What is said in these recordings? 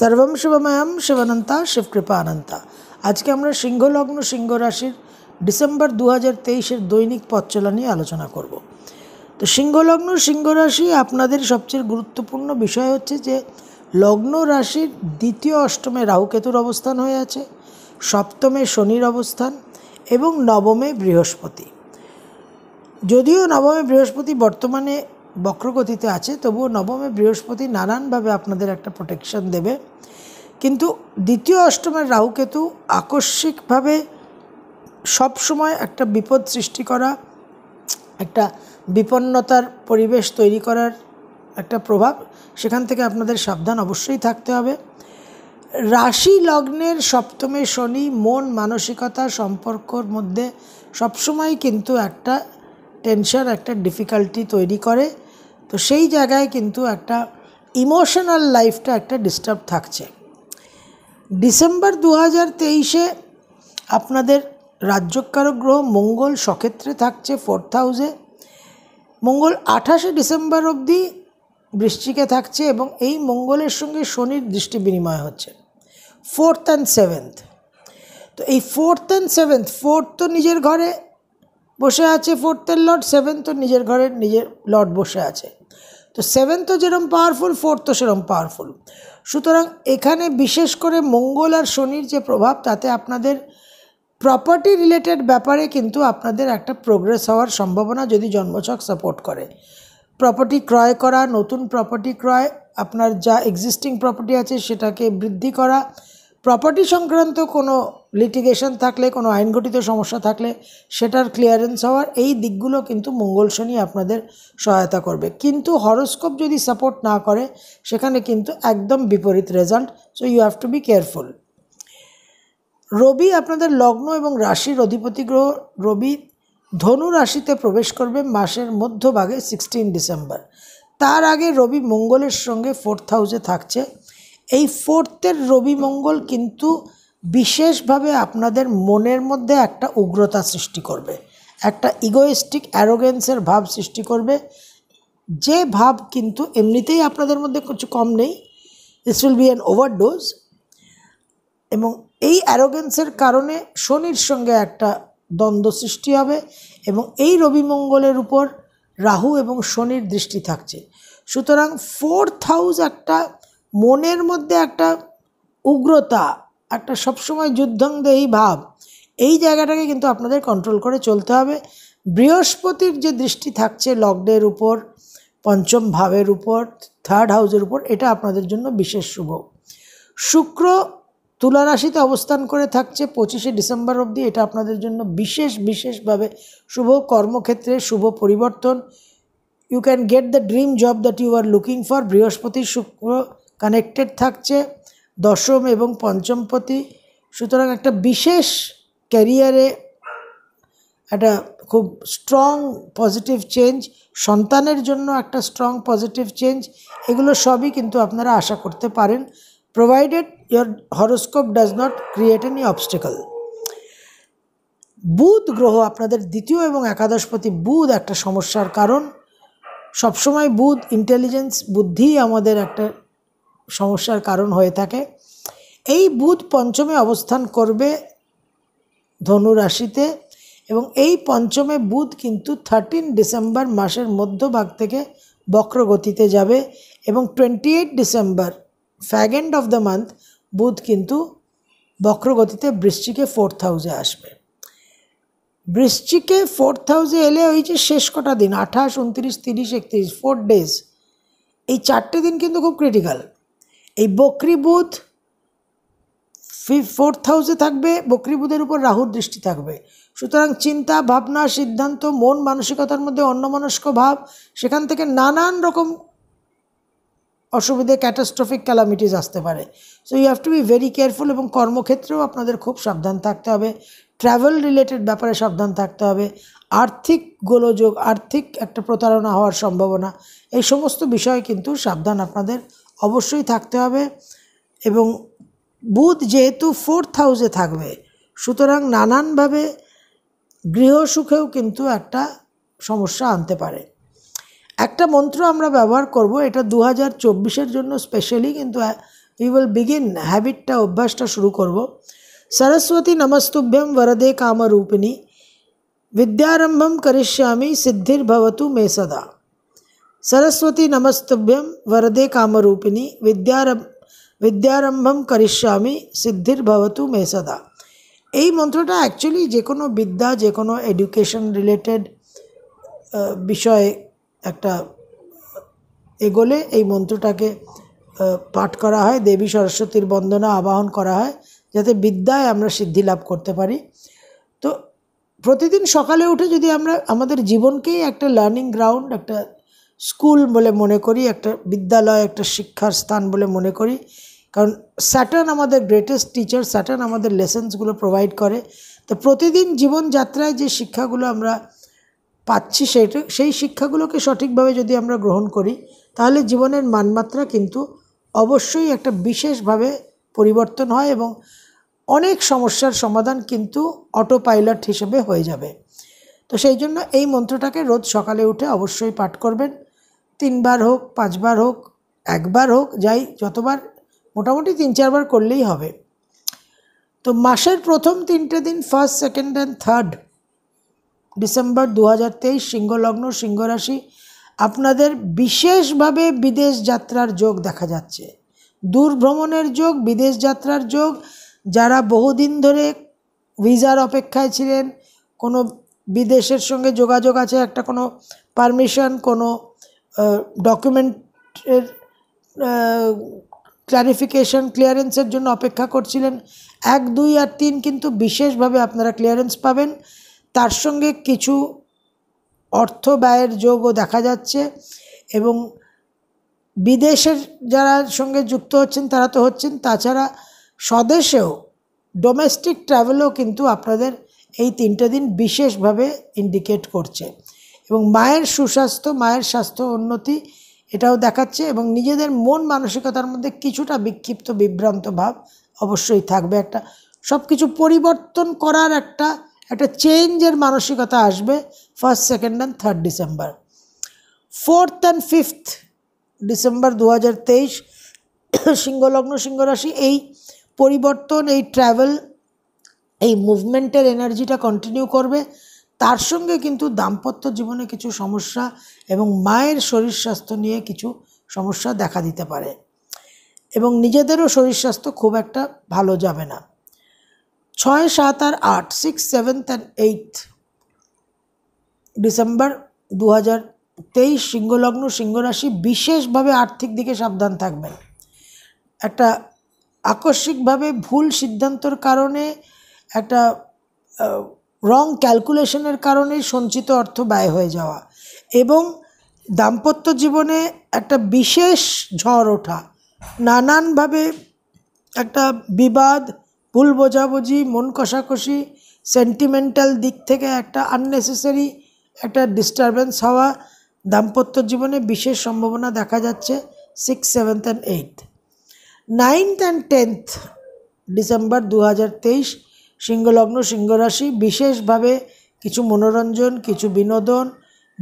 সর্বম শিবময়াম শিবানন্তা শিবকৃপা আনন্তা আজকে আমরা সিংহলগ্ন সিংহ রাশির ডিসেম্বর দু হাজার তেইশের দৈনিক পথচলা নিয়ে আলোচনা করব তো সিংহলগ্ন সিংহ রাশি আপনাদের সবচেয়ে গুরুত্বপূর্ণ বিষয় হচ্ছে যে লগ্ন রাশির দ্বিতীয় অষ্টমে রাহুকেতুর অবস্থান হয়ে আছে সপ্তমে শনির অবস্থান এবং নবমে বৃহস্পতি যদিও নবমে বৃহস্পতি বর্তমানে বক্রগতিতে আছে তবুও নবমে বৃহস্পতি নানানভাবে আপনাদের একটা প্রোটেকশন দেবে কিন্তু দ্বিতীয় অষ্টমের রাহুকেতু আকস্মিকভাবে সবসময় একটা বিপদ সৃষ্টি করা একটা বিপন্নতার পরিবেশ তৈরি করার একটা প্রভাব সেখান থেকে আপনাদের সাবধান অবশ্যই থাকতে হবে রাশি লগ্নের সপ্তমে শনি মন মানসিকতা সম্পর্কর মধ্যে সবসময় কিন্তু একটা টেনশন একটা ডিফিকাল্টি তৈরি করে তো সেই জায়গায় কিন্তু একটা ইমোশনাল লাইফটা একটা ডিস্টার্ব থাকছে ডিসেম্বর দু হাজার তেইশে আপনাদের রাজ্যকার গ্রহ মঙ্গল সক্ষেত্রে থাকছে ফোর্থ হাউসে মঙ্গল আঠাশে ডিসেম্বর অবধি বৃষ্টিকে থাকছে এবং এই মঙ্গলের সঙ্গে শনির দৃষ্টি বিনিময় হচ্ছে ফোর্থ অ্যান্ড সেভেন্থ তো এই ফোর্থ অ্যান্ড সেভেন্থ ফোর্থ তো নিজের ঘরে বসে আছে ফোর্থের লর্ড সেভেন্থও নিজের ঘরের নিজের লর্ড বসে আছে তো সেভেন্থও যেরম পাওয়ারফুল ফোর্থও সেরম পাওয়ারফুল সুতরাং এখানে বিশেষ করে মঙ্গল আর শনির যে প্রভাব তাতে আপনাদের প্রপার্টি রিলেটেড ব্যাপারে কিন্তু আপনাদের একটা প্রোগ্রেস হওয়ার সম্ভাবনা যদি জন্মছক সাপোর্ট করে প্রপার্টি ক্রয় করা নতুন প্রপার্টি ক্রয় আপনার যা এক্সিস্টিং প্রপার্টি আছে সেটাকে বৃদ্ধি করা প্রপার্টি সংক্রান্ত কোনো লিটিগেশন থাকলে কোনো আইনঘটিত সমস্যা থাকলে সেটার ক্লিয়ারেন্স হওয়ার এই দিকগুলো কিন্তু মঙ্গল শনি আপনাদের সহায়তা করবে কিন্তু হরোস্কোপ যদি সাপোর্ট না করে সেখানে কিন্তু একদম বিপরীত result so you have to be careful রবি আপনাদের লগ্ন এবং রাশির অধিপতি গ্রহ রবি ধনু রাশিতে প্রবেশ করবে মাসের মধ্যভাগে সিক্সটিন ডিসেম্বর তার আগে রবি মঙ্গলের সঙ্গে ফোর্থ হাউসে থাকছে এই ফোর্থের রবি মঙ্গল কিন্তু বিশেষভাবে আপনাদের মনের মধ্যে একটা উগ্রতা সৃষ্টি করবে একটা ইগোয়েস্টিক অ্যারোগেন্সের ভাব সৃষ্টি করবে যে ভাব কিন্তু এমনিতেই আপনাদের মধ্যে কিছু কম নেই is will be an overdose এবং এই অ্যারোগেন্সের কারণে শনির সঙ্গে একটা দ্বন্দ্ব সৃষ্টি হবে এবং এই রবিমঙ্গলের উপর রাহু এবং শনির দৃষ্টি থাকছে সুতরাং ফোর্থ হাউস একটা মনের মধ্যে একটা উগ্রতা একটা সবসময় যুদ্ধংদে এই ভাব এই জায়গাটাকে কিন্তু আপনাদের কন্ট্রোল করে চলতে হবে বৃহস্পতির যে দৃষ্টি থাকছে লগ্নের উপর পঞ্চম ভাবের উপর থার্ড হাউসের উপর এটা আপনাদের জন্য বিশেষ শুভ শুক্র তুলারাশিতে অবস্থান করে থাকছে পঁচিশে ডিসেম্বর অবধি এটা আপনাদের জন্য বিশেষ বিশেষভাবে শুভ কর্মক্ষেত্রে শুভ পরিবর্তন you can get the dream job that you are looking for বৃহস্পতি শুক্র কানেক্টেড থাকছে দশম এবং পঞ্চম পতি সুতরাং একটা বিশেষ ক্যারিয়ারে একটা খুব স্ট্রং পজিটিভ চেঞ্জ সন্তানের জন্য একটা স্ট্রং পজিটিভ চেঞ্জ এগুলো সবই কিন্তু আপনারা আশা করতে পারেন provided your horoscope does not create any obstacle বুধ গ্রহ আপনাদের দ্বিতীয় এবং একাদশপতি বুধ একটা সমস্যার কারণ সবসময় বুধ ইন্টেলিজেন্স বুদ্ধি আমাদের একটা সমস্যার কারণ হয়ে থাকে এই বুধ পঞ্চমে অবস্থান করবে ধনু রাশিতে এবং এই পঞ্চমে বুধ কিন্তু থার্টিন ডিসেম্বর মাসের মধ্যভাগ থেকে বক্রগতিতে যাবে এবং twenty eight December fag end of the month বুধ কিন্তু বক্রগতিতে বৃশ্চিকে ফোর্থ হাউসে আসবে বৃশ্চিকে ফোর্থ হাউসে এলে ওই যে শেষ কটা দিন আঠাশ উনত্রিশ তিরিশ একত্রিশ ফোর ডেজ এই চারটে দিন কিন্তু খুব ক্রিটিক্যাল এই বকরি বুধ ফোর্থ হাউসে থাকবে বকরি বুধের উপর রাহুর দৃষ্টি থাকবে সুতরাং চিন্তা ভাবনা সিদ্ধান্ত মন মানসিকতার মধ্যে অন্যমনস্ক ভাব সেখান থেকে নানান রকম অসুবিধে ক্যাটাস্ট্রফিক ক্যালামিটিস আসতে পারে so you have to be very careful এবং কর্মক্ষেত্রেও আপনাদের খুব সাবধান থাকতে হবে ট্রাভেল রিলেটেড ব্যাপারে সাবধান থাকতে হবে আর্থিক গোলযোগ আর্থিক একটা প্রতারণা হওয়ার সম্ভাবনা এই সমস্ত বিষয়ে কিন্তু সাবধান আপনাদের অবশ্যই থাকতে হবে এবং বুধ যেহেতু ফোর্থ হাউসে থাকবে সুতরাং নানানভাবে গৃহসুখেও কিন্তু একটা সমস্যা আনতে পারে একটা মন্ত্র আমরা ব্যবহার করব এটা দু হাজার জন্য স্পেশালি কিন্তু উই উইল বিগিন হ্যাবিটটা অভ্যাসটা শুরু করব সরস্বতী নমস্তুভ্যম বরদে কামরূপিণী বিদ্যারম্ভম করিষ্যামি ভবতু মে সদা সরস্বতী নমস্তভ্যম వరదే కామరూపిణి বিদ্যার বিদ্যারম্ভম করিষ্যামি సిద్ధిర్భవతు মে সদা এই মন্ত্রটা অ্যাকচুয়ালি যে কোনো বিদ্যা যে কোনো এডুকেশন রিলেটেড বিষয়ে একটা এগোলে এই মন্ত্রটাকে পাঠ করা হয় দেবী সরস্বতীর বন্দনা আবাহন করা হয় যাতে বিদ্যায় আমরা সিদ্ধি লাভ করতে পারি তো প্রতিদিন সকালে উঠে যদি আমরা আমাদের জীবনকেই একটা লার্নিং গ্রাউন্ড একটা স্কুল বলে মনে করি একটা বিদ্যালয় একটা শিক্ষার স্থান বলে মনে করি কারণ স্যাটার্ন আমাদের গ্রেটেস্ট টিচার স্যাটার্ন আমাদের লেসেন্সগুলো প্রোভাইড করে তো প্রতিদিন জীবনযাত্রায় যে শিক্ষাগুলো আমরা পাচ্ছি সেটা সেই শিক্ষাগুলোকে সঠিকভাবে যদি আমরা গ্রহণ করি তাহলে জীবনের মানমাত্রা কিন্তু অবশ্যই একটা বিশেষভাবে পরিবর্তন হয় এবং অনেক সমস্যার সমাধান কিন্তু অটো পাইলট হিসেবে হয়ে যাবে তো সেই জন্য এই মন্ত্রটাকে রোজ সকালে উঠে অবশ্যই পাঠ করবেন তিনবার হোক পাঁচবার হোক একবার হোক যাই যতবার মোটামুটি তিন চারবার করলেই হবে তো মাসের প্রথম তিনটে দিন first second and third December দু হাজার তেইশ সিংহলগ্ন সিংহরাশি আপনাদের বিশেষভাবে বিদেশ যাত্রার যোগ দেখা যাচ্ছে দূর ভ্রমণের যোগ বিদেশ যাত্রার যোগ যারা বহুদিন ধরে ভিসার অপেক্ষায় ছিলেন কোনো বিদেশের সঙ্গে যোগাযোগ আছে একটা কোনো পারমিশন কোনো ডকুমেন্টের ক্লারিফিকেশন ক্লিয়ারেন্সের জন্য অপেক্ষা করছিলেন এক দুই আর তিন কিন্তু বিশেষভাবে আপনারা ক্লিয়ারেন্স পাবেন তার সঙ্গে কিছু অর্থ ব্যয়ের যোগও দেখা যাচ্ছে এবং বিদেশের যারা সঙ্গে যুক্ত হচ্ছেন তারা তো হচ্ছেন তাছাড়া স্বদেশেও ডোমেস্টিক ট্রাভেলও কিন্তু আপনাদের এই তিনটে দিন বিশেষভাবে ইন্ডিকেট করছে এবং মায়ের সুস্বাস্থ্য মায়ের স্বাস্থ্য উন্নতি এটাও দেখাচ্ছে এবং নিজেদের মন মানসিকতার মধ্যে কিছুটা বিক্ষিপ্ত বিভ্রান্ত ভাব অবশ্যই থাকবে একটা সব কিছু পরিবর্তন করার একটা একটা চেঞ্জের মানসিকতা আসবে first second and third December fourth and fifth December দু হাজার তেইশ সিংহলগ্ন সিংহরাশি এই পরিবর্তন এই ট্রাভেল এই মুভমেন্টের এনার্জিটা কন্টিনিউ করবে তার সঙ্গে কিন্তু দাম্পত্য জীবনে কিছু সমস্যা এবং মায়ের শরীর স্বাস্থ্য নিয়ে কিছু সমস্যা দেখা দিতে পারে এবং নিজেদেরও শরীর স্বাস্থ্য খুব একটা ভালো যাবে না ছয় সাত আর আট six seventh and eight December দু হাজার তেইশ সিংহলগ্ন সিংহরাশি বিশেষভাবে আর্থিক দিকে সাবধান থাকবেন একটা আকস্মিকভাবে ভুল সিদ্ধান্তর কারণে একটা রং ক্যালকুলেশনের কারণে সঞ্চিত অর্থ ব্যয় হয়ে যাওয়া এবং দাম্পত্য জীবনে একটা বিশেষ ঝড় ওঠা নানানভাবে একটা বিবাদ ভুল বোঝাবুঝি মন কষাকষি সেন্টিমেন্টাল দিক থেকে একটা আননেসেসারি একটা ডিস্টারবেন্স হওয়া দাম্পত্য জীবনে বিশেষ সম্ভাবনা দেখা যাচ্ছে six seventh and eight ninth and tenth December দু হাজার তেইশ সিংহলগ্ন সিংহরাশি বিশেষভাবে কিছু মনোরঞ্জন কিছু বিনোদন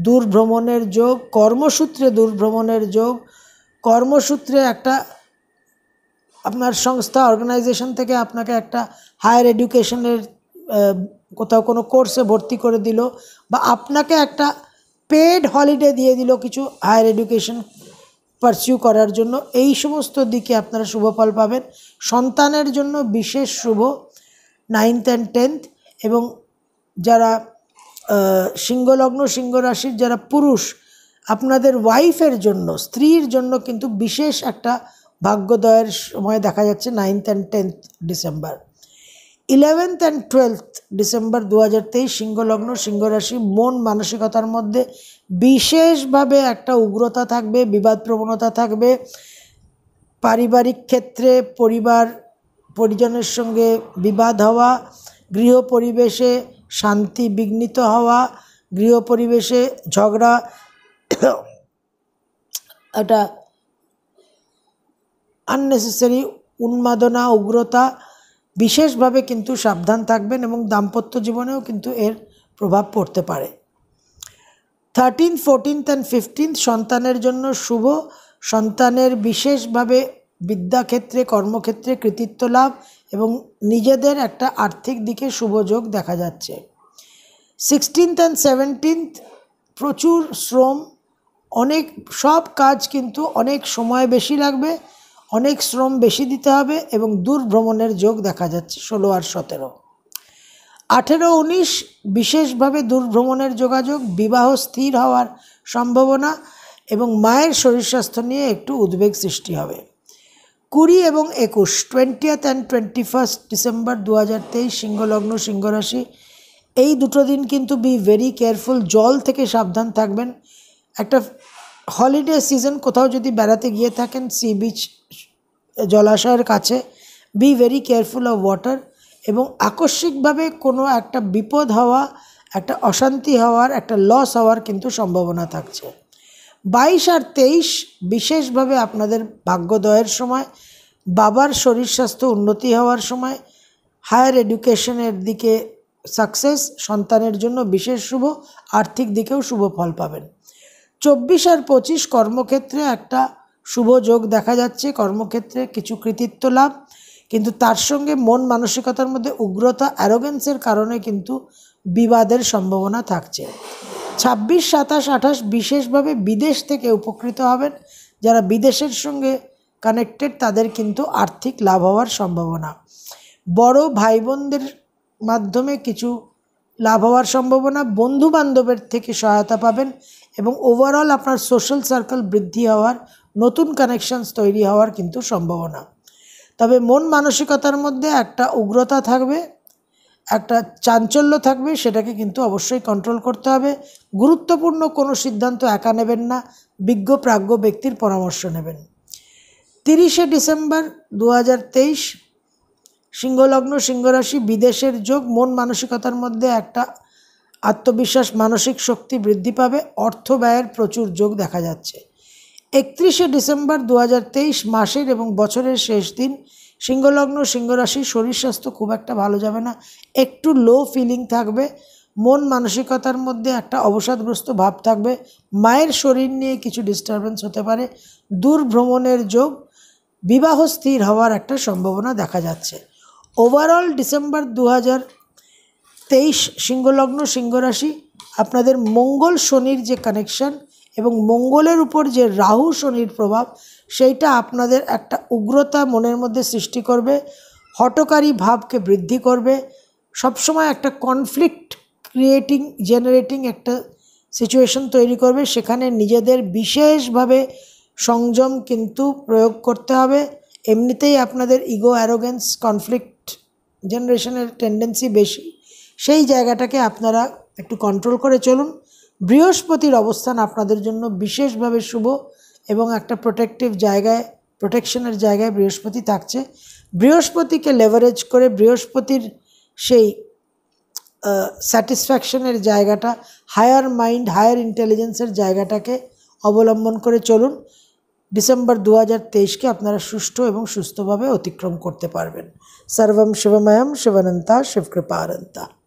দূরভ্রমণের যোগ কর্মসূত্রে দূর যোগ কর্মসূত্রে একটা আপনার সংস্থা অর্গানাইজেশন থেকে আপনাকে একটা হায়ার এডুকেশনের কোথাও কোনো কোর্সে ভর্তি করে দিল বা আপনাকে একটা পেড হলিডে দিয়ে দিল কিছু হায়ার এডুকেশন পারসিউ করার জন্য এই সমস্ত দিকে আপনারা শুভ ফল পাবেন সন্তানের জন্য বিশেষ শুভ নাইনথ অ্যান্ড টেন্থ এবং যারা সিংহলগ্ন সিংহ রাশির যারা পুরুষ আপনাদের ওয়াইফের জন্য স্ত্রীর জন্য কিন্তু বিশেষ একটা ভাগ্যদয়ের সময় দেখা যাচ্ছে ninth and tenth December eleventh and twelfth December দু হাজার তেইশ সিংহলগ্ন সিংহরাশি মন মানসিকতার মধ্যে বিশেষভাবে একটা উগ্রতা থাকবে বিবাদ প্রবণতা থাকবে পারিবারিক ক্ষেত্রে পরিবার পরিজনের সঙ্গে বিবাদ হওয়া গৃহ পরিবেশে শান্তি বিঘ্নিত হওয়া গৃহ পরিবেশে ঝগড়া একটা আননেসেসারি উন্মাদনা উগ্রতা বিশেষভাবে কিন্তু সাবধান থাকবেন এবং দাম্পত্য জীবনেও কিন্তু এর প্রভাব পড়তে পারে থার্টিন ফোরটিন্থ অ্যান্ড ফিফটিন্থ সন্তানের জন্য শুভ সন্তানের বিশেষভাবে বিদ্যাক্ষেত্রে কর্মক্ষেত্রে কৃতিত্ব লাভ এবং নিজেদের একটা আর্থিক দিকে শুভযোগ দেখা যাচ্ছে সিক্সটিন্থ অ্যান্ড সেভেন্টিন্থ প্রচুর শ্রম অনেক সব কাজ কিন্তু অনেক সময় বেশি লাগবে অনেক শ্রম বেশি দিতে হবে এবং দূর ভ্রমণের যোগ দেখা যাচ্ছে ষোলো আর সতেরো আঠেরো উনিশ বিশেষভাবে দূর ভ্রমণের যোগাযোগ বিবাহ স্থির হওয়ার সম্ভাবনা এবং মায়ের শরীর স্বাস্থ্য নিয়ে একটু উদ্বেগ সৃষ্টি হবে কুড়ি এবং একুশ twentieth and twenty first December দু হাজার তেইশ সিংহলগ্ন সিংহরাশি এই দুটো দিন কিন্তু বি ভেরি কেয়ারফুল জল থেকে সাবধান থাকবেন একটা হলিডে সিজন কোথাও যদি বেড়াতে গিয়ে থাকেন সি বিচ জলাশয়ের কাছে be very careful of water এবং আকস্মিকভাবে কোনো একটা বিপদ হওয়া একটা অশান্তি হওয়ার একটা লস হওয়ার কিন্তু সম্ভাবনা থাকছে বাইশ আর তেইশ বিশেষভাবে আপনাদের ভাগ্যদয়ের সময় বাবার শরীর স্বাস্থ্য উন্নতি হওয়ার সময় হায়ার এডুকেশনের দিকে সাকসেস সন্তানের জন্য বিশেষ শুভ আর্থিক দিকেও শুভ ফল পাবেন চব্বিশ আর পঁচিশ কর্মক্ষেত্রে একটা শুভ যোগ দেখা যাচ্ছে কর্মক্ষেত্রে কিছু কৃতিত্ব লাভ কিন্তু তার সঙ্গে মন মানসিকতার মধ্যে উগ্রতা অ্যারোগেন্সের কারণে কিন্তু বিবাদের সম্ভাবনা থাকছে ছাব্বিশ সাতাশ আঠাশ বিশেষভাবে বিদেশ থেকে উপকৃত হবেন যারা বিদেশের সঙ্গে কানেক্টেড তাদের কিন্তু আর্থিক লাভ হওয়ার সম্ভাবনা বড় ভাই বোনদের মাধ্যমে কিছু লাভ হওয়ার সম্ভাবনা বন্ধু বান্ধবের থেকে সহায়তা পাবেন এবং ওভারঅল আপনার সোশ্যাল সার্কেল বৃদ্ধি হওয়ার নতুন কানেকশানস তৈরি হওয়ার কিন্তু সম্ভাবনা তবে মন মানসিকতার মধ্যে একটা উগ্রতা থাকবে একটা চাঞ্চল্য থাকবে সেটাকে কিন্তু অবশ্যই কন্ট্রোল করতে হবে গুরুত্বপূর্ণ কোনো সিদ্ধান্ত একা নেবেন না বিজ্ঞ প্রাজ্ঞ ব্যক্তির পরামর্শ নেবেন তিরিশে ডিসেম্বর দু হাজার তেইশ সিংহলগ্ন সিংহরাশি বিদেশের যোগ মন মানসিকতার মধ্যে একটা আত্মবিশ্বাস মানসিক শক্তি বৃদ্ধি পাবে অর্থ ব্যয়ের প্রচুর যোগ দেখা যাচ্ছে একত্রিশে ডিসেম্বর দু মাসের এবং বছরের শেষ দিন সিংহলগ্ন সিংহরাশি শরীর স্বাস্থ্য খুব একটা ভালো যাবে না একটু লো ফিলিং থাকবে মন মানসিকতার মধ্যে একটা অবসাদগ্রস্ত ভাব থাকবে মায়ের শরীর নিয়ে কিছু ডিস্টারবেন্স হতে পারে দূর ভ্রমণের যোগ বিবাহ স্থির হওয়ার একটা সম্ভাবনা দেখা যাচ্ছে ওভারঅল ডিসেম্বর দু হাজার তেইশ সিংহলগ্ন সিংহরাশি আপনাদের মঙ্গল শনির যে কানেকশন এবং মঙ্গলের উপর যে রাহু শনির প্রভাব সেইটা আপনাদের একটা উগ্রতা মনের মধ্যে সৃষ্টি করবে হটকারী ভাবকে বৃদ্ধি করবে সবসময় একটা কনফ্লিক্ট ক্রিয়েটিং জেনারেটিং একটা সিচুয়েশন তৈরি করবে সেখানে নিজেদের বিশেষভাবে সংযম কিন্তু প্রয়োগ করতে হবে এমনিতেই আপনাদের ইগো অ্যারোগেন্স কনফ্লিক্ট জেনারেশনের টেন্ডেন্সি বেশি সেই জায়গাটাকে আপনারা একটু কন্ট্রোল করে চলুন বৃহস্পতির অবস্থান আপনাদের জন্য বিশেষভাবে শুভ এবং একটা প্রোটেক্টিভ জায়গায় প্রোটেকশনের জায়গায় বৃহস্পতি থাকছে বৃহস্পতিকে লেভারেজ করে বৃহস্পতির সেই স্যাটিসফ্যাকশনের জায়গাটা হায়ার মাইন্ড হায়ার ইন্টেলিজেন্সের জায়গাটাকে অবলম্বন করে চলুন ডিসেম্বর দু হাজার তেইশকে আপনারা সুষ্ঠু এবং সুস্থভাবে অতিক্রম করতে পারবেন সর্বম শিবময়ম শিবানন্তা শিবকৃপারন্তা